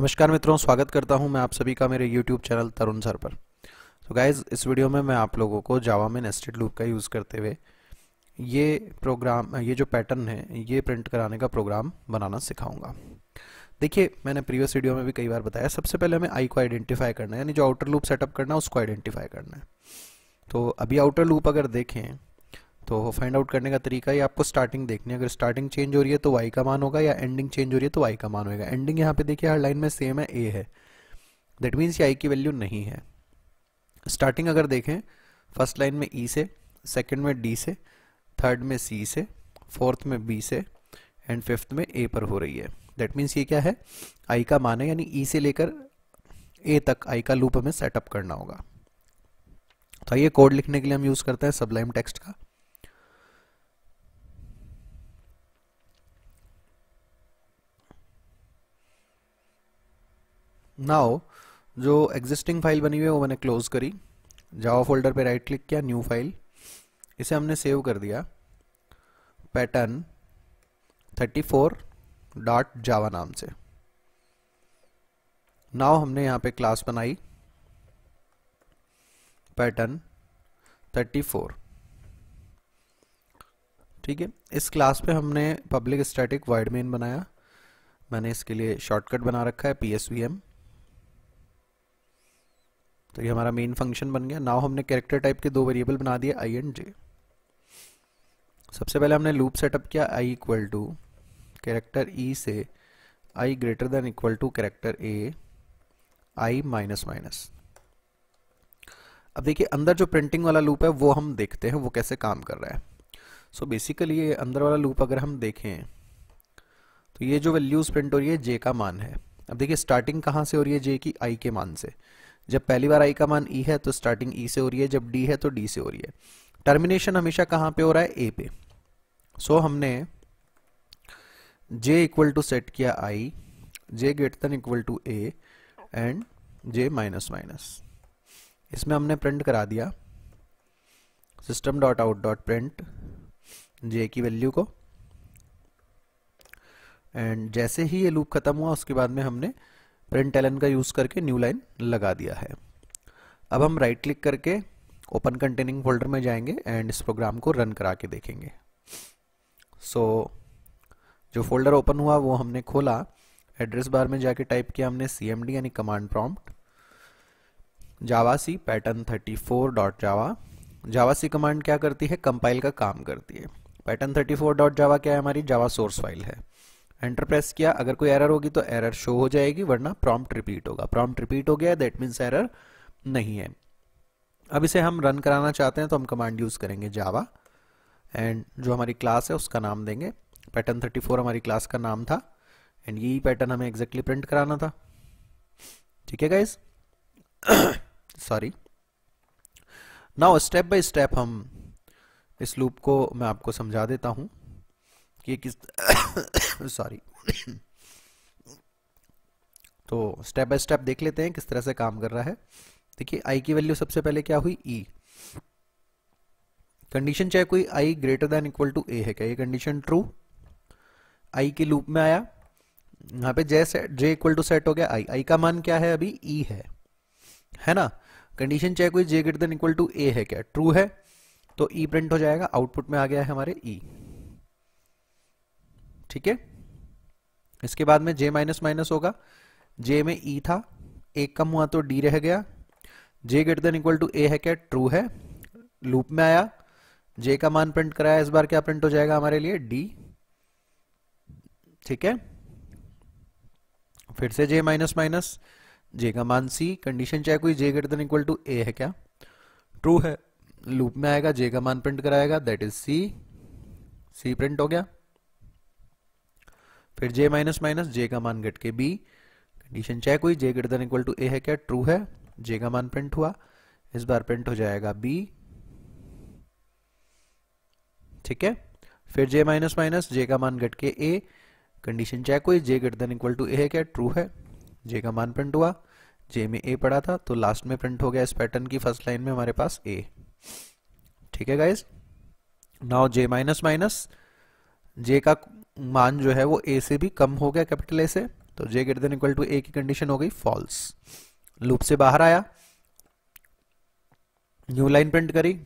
नमस्कार मित्रों स्वागत करता हूं मैं आप सभी का मेरे YouTube चैनल तरुण सर पर तो so गाइज इस वीडियो में मैं आप लोगों को जावा में नेस्टेड लूप का यूज़ करते हुए ये प्रोग्राम ये जो पैटर्न है ये प्रिंट कराने का प्रोग्राम बनाना सिखाऊंगा देखिए मैंने प्रीवियस वीडियो में भी कई बार बताया सबसे पहले हमें आई को आइडेंटिफाई करना है यानी जो आउटर लूप सेटअप करना है उसको आइडेंटिफाई करना है तो अभी आउटर लूप अगर देखें तो फाइंड आउट करने का तरीका ये आपको स्टार्टिंग देखनी है अगर स्टार्टिंग चेंज हो रही है तो वाई का मान होगा या एंडिंग चेंज हो रही है तो वाई का मान होगा एंडिंग यहाँ पे देखिए हर लाइन में सेम है ए है दैट मीन्स ये आई की वैल्यू नहीं है स्टार्टिंग अगर देखें फर्स्ट लाइन में ई e से सेकेंड में डी से थर्ड में सी से फोर्थ में बी से एंड फिफ्थ में ए पर हो रही है दैट मीन्स ये क्या है आई का मान है यानी ई e से लेकर ए तक आई का लूप हमें सेटअप करना होगा तो ये कोड लिखने के लिए हम यूज़ करते हैं सबलाइम टेक्स्ट का नाउ जो एग्जिस्टिंग फाइल बनी हुई है वो मैंने क्लोज करी जावा फोल्डर पे राइट क्लिक किया न्यू फाइल इसे हमने सेव कर दिया पैटर्न फोर डॉट जावा नाम से नाव हमने यहाँ पे क्लास बनाई पैटर्न 34 ठीक है इस क्लास पे हमने पब्लिक स्टैटिक वाइड मेन बनाया मैंने इसके लिए शॉर्टकट बना रखा है पी एस वी एम तो ये हमारा मेन फंक्शन बन गया नाव हमने कैरेक्टर टाइप के दो वेरिएबल बना दिए आई एंड जे सबसे पहले हमने लूप सेटअप किया I equal to character E से I greater than equal to character A I minus minus अब देखिए अंदर जो प्रिंटिंग वाला लूप है वो हम देखते हैं वो कैसे काम कर रहा है सो so बेसिकली ये अंदर वाला लूप अगर हम देखें तो ये जो वैल्यूज़ प्रिंट हो रही है जे का मान है अब देखिए स्टार्टिंग कहाँ से हो रही है जे की आई के मान से जब पहली बार आई का मान ई e है तो स्टार्टिंग ई e से हो रही है जब डी है तो डी से हो रही है टर्मिनेशन हमेशा कहां पे हो रहा है ए पे सो so, हमने जे इक्वल टू सेट किया I J greater than equal to A and J minus minus इसमें हमने प्रिंट करा दिया system dot out dot print J की वैल्यू को एंड जैसे ही ये लूप खत्म हुआ उसके बाद में हमने प्रिंट एलन का यूज़ करके न्यू लाइन लगा दिया है अब हम राइट क्लिक करके ओपन कंटेनिंग फोल्डर में जाएंगे एंड इस प्रोग्राम को रन करा के देखेंगे सो so, जो फोल्डर ओपन हुआ वो हमने खोला एड्रेस बार में जाके टाइप किया हमने सी एम डी यानी command prompt javac pattern thirty four dot Java javac command क्या करती है कंपाइल का काम करती है pattern thirty four dot Java क्या है हमारी जावा सोर्स फाइल है एंटर प्रेस किया अगर कोई एरर होगी तो एरर शो हो जाएगी वरना प्रॉम्प्ट रिपीट होगा प्रॉम्प्ट रिपीट हो गया दैट मीन्स एरर नहीं है अब इसे हम रन कराना चाहते हैं तो हम कमांड यूज़ करेंगे जावा एंड जो हमारी क्लास है उसका नाम देंगे पैटर्न 34 हमारी क्लास का नाम था एंड यही पैटर्न हमें एग्जैक्टली प्रिंट कराना था ठीक है guys sorry now step by step हम इस लूप को मैं आपको समझा देता हूँ कि किस सॉरी तो स्टेप बाय स्टेप देख लेते हैं किस तरह से काम कर रहा है देखिए आई की वैल्यू सबसे पहले क्या हुई ई कंडीशन चाहे कोई I greater than equal to A है क्या ये कंडीशन ट्रू आई के लूप में आया यहां पे J set J equal to set हो गया आई आई का मान क्या है अभी ई e है है ना कंडीशन चाहे कोई J greater than equal to A है क्या ट्रू है तो ई e प्रिंट हो जाएगा आउटपुट में आ गया है हमारे ई e. ठीक है इसके बाद में जे माइनस माइनस होगा जे में ई e था एक कम हुआ तो डी रह गया J greater than equal to A है क्या ट्रू है लूप में आया जे का मान प्रिंट कराया इस बार क्या प्रिंट हो जाएगा हमारे लिए डी ठीक है फिर से जे माइनस माइनस जे का मान सी कंडीशन चेक हुई J greater than equal to A है क्या ट्रू है लूप में आएगा जे का मान प्रिंट कराएगा that is C C print हो गया फिर जे माइनस माइनस जे का मान घट के बी कंडीशन चेक हुई J greater equal to A है क्या ट्रू है जे का मान प्रिंट हुआ इस बार प्रिंट हो जाएगा बी ठीक है फिर जे माइनस माइनस जे का मान घट के ए कंडीशन चेक हुई J greater than equal to A है क्या ट्रू है जे का मान प्रिंट हुआ जे में ए पड़ा था तो लास्ट में प्रिंट हो गया इस पैटर्न की फर्स्ट लाइन में हमारे पास ए ठीक है guys now J minus minus J का मान जो है वो ए से भी कम हो गया कैपिटल ए से तो J greater than equal to A की कंडीशन हो गई फॉल्स लूप से बाहर आया न्यू लाइन प्रिंट करी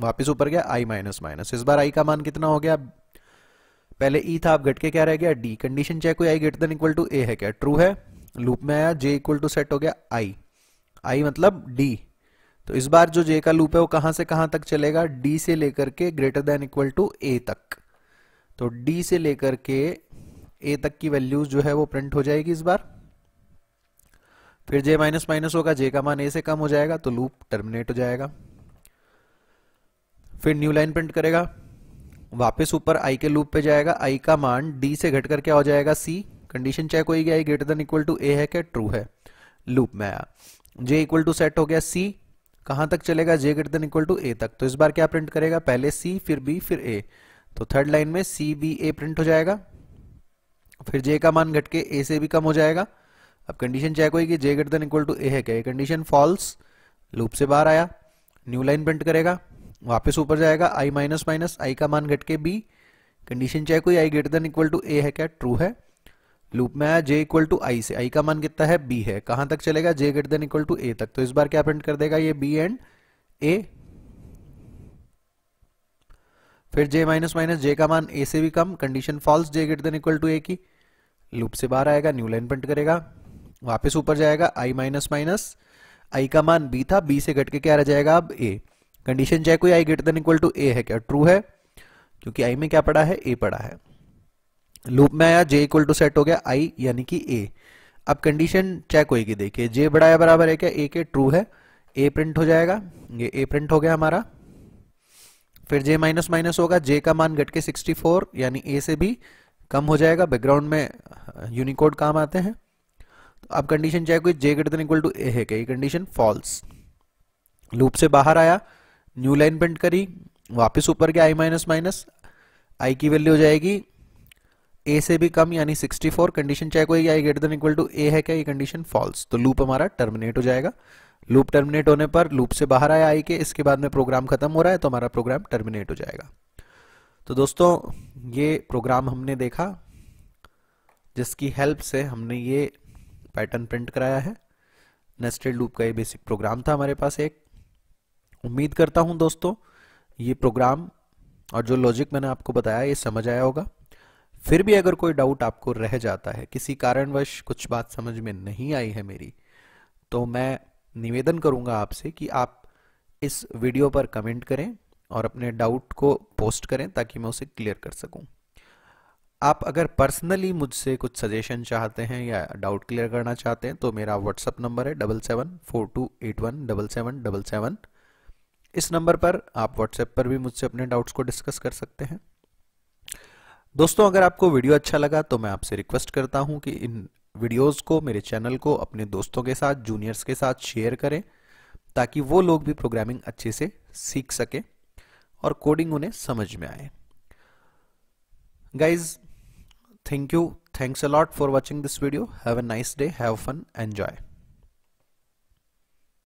वापस ऊपर गया आई माइनस माइनस इस बार आई का मान कितना हो गया पहले ई e था अब घट के क्या रह गया डी कंडीशन चेक हुई I greater than equal to A है क्या ट्रू है लूप में आया जे इक्वल टू सेट हो गया आई आई मतलब डी तो इस बार जो जे का लूप है वो कहां से कहां तक चलेगा डी से लेकर के greater than equal to A तक तो डी से लेकर के ए तक की वैल्यूज जो है वो प्रिंट हो जाएगी इस बार फिर जे माइनस माइनस होगा जे का मान ए से कम हो जाएगा तो लूप टर्मिनेट हो जाएगा फिर न्यू लाइन प्रिंट करेगा वापस ऊपर आई के लूप पे जाएगा आई का मान डी से घटकर क्या हो जाएगा सी कंडीशन चेक होगी I greater than equal to A है क्या ट्रू है लूप में आया जे इक्वल टू सेट हो गया सी कहां तक चलेगा J greater than equal to A तक तो इस बार क्या प्रिंट करेगा पहले सी फिर बी फिर ए तो थर्ड लाइन में सी बी ए प्रिंट हो जाएगा फिर जे का मान घटके ए से भी कम हो जाएगा अब कंडीशन चेक हुई कि J greater than equal to A है क्या कंडीशन फॉल्स लूप से बाहर आया न्यू लाइन प्रिंट करेगा वापस ऊपर जाएगा आई माइनस माइनस आई का मान घटके बी कंडीशन चेक हुई I greater than equal to A है क्या ट्रू है लूप में आया जे इक्वल टू आई से आई का मान कितना है बी है कहां तक चलेगा J greater than equal to A तक तो इस बार क्या प्रिंट कर देगा ये बी एंड ए फिर जे माइनस माइनस जे का मान ए से भी कम condition false J greater than equal to A की लूप से बाहर आएगा न्यू लाइन प्रिंट करेगा वापस ऊपर जाएगा आई माइनस माइनस आई का मान बी था बी से घट के क्या रह जाएगा अब ए कंडीशन चेक हुई I greater than equal to A है क्या ट्रू है क्योंकि आई में क्या पड़ा है ए पड़ा है लूप में आया जे इक्वल टू सेट हो गया आई यानी कि ए अब कंडीशन चेक होगी देखिए जे बड़ा या बराबर है क्या ए के ट्रू है ए प्रिंट हो जाएगा ये ए प्रिंट हो गया हमारा फिर जे माइनस माइनस होगा जे का मान घट के 64 यानी ए से भी कम हो जाएगा बैकग्राउंड में यूनिकोड हाँ, काम आते हैं तो अब कंडीशन चाहे कोई J greater equal to A है क्या ये कंडीशन फॉल्स लूप से बाहर आया न्यू लाइन प्रिंट करी वापस ऊपर गया आई माइनस माइनस आई की वैल्यू हो जाएगी ए से भी कम यानी 64 कंडीशन चेक कोई I greater equal to A है क्या ये कंडीशन फॉल्स तो लूप हमारा टर्मिनेट हो जाएगा लूप टर्मिनेट होने पर लूप से बाहर आया आई के इसके बाद में प्रोग्राम खत्म हो रहा है तो हमारा प्रोग्राम टर्मिनेट हो जाएगा तो दोस्तों ये प्रोग्राम हमने देखा जिसकी हेल्प से हमने ये पैटर्न प्रिंट कराया है नेस्टेड लूप का ये बेसिक प्रोग्राम था हमारे पास एक उम्मीद करता हूं दोस्तों ये प्रोग्राम और जो लॉजिक मैंने आपको बताया ये समझ आया होगा फिर भी अगर कोई डाउट आपको रह जाता है किसी कारणवश कुछ बात समझ में नहीं आई है मेरी तो मैं निवेदन करूंगा आपसे कि आप इस वीडियो पर कमेंट करें और अपने डाउट को पोस्ट करें ताकि मैं उसे क्लियर कर सकूं। आप अगर पर्सनली मुझसे कुछ सजेशन चाहते हैं या डाउट क्लियर करना चाहते हैं तो मेरा व्हाट्सअप नंबर है double seven four two eight one double seven double seven इस नंबर पर आप व्हाट्सएप पर भी मुझसे अपने डाउट्स को डिस्कस कर सकते हैं दोस्तों अगर आपको वीडियो अच्छा लगा तो मैं आपसे रिक्वेस्ट करता हूं कि इन वीडियोस को मेरे चैनल को अपने दोस्तों के साथ जूनियर्स के साथ शेयर करें ताकि वो लोग भी प्रोग्रामिंग अच्छे से सीख सकें और कोडिंग उन्हें समझ में आए guys thank you thanks a lot for watching this video have a nice day have fun enjoy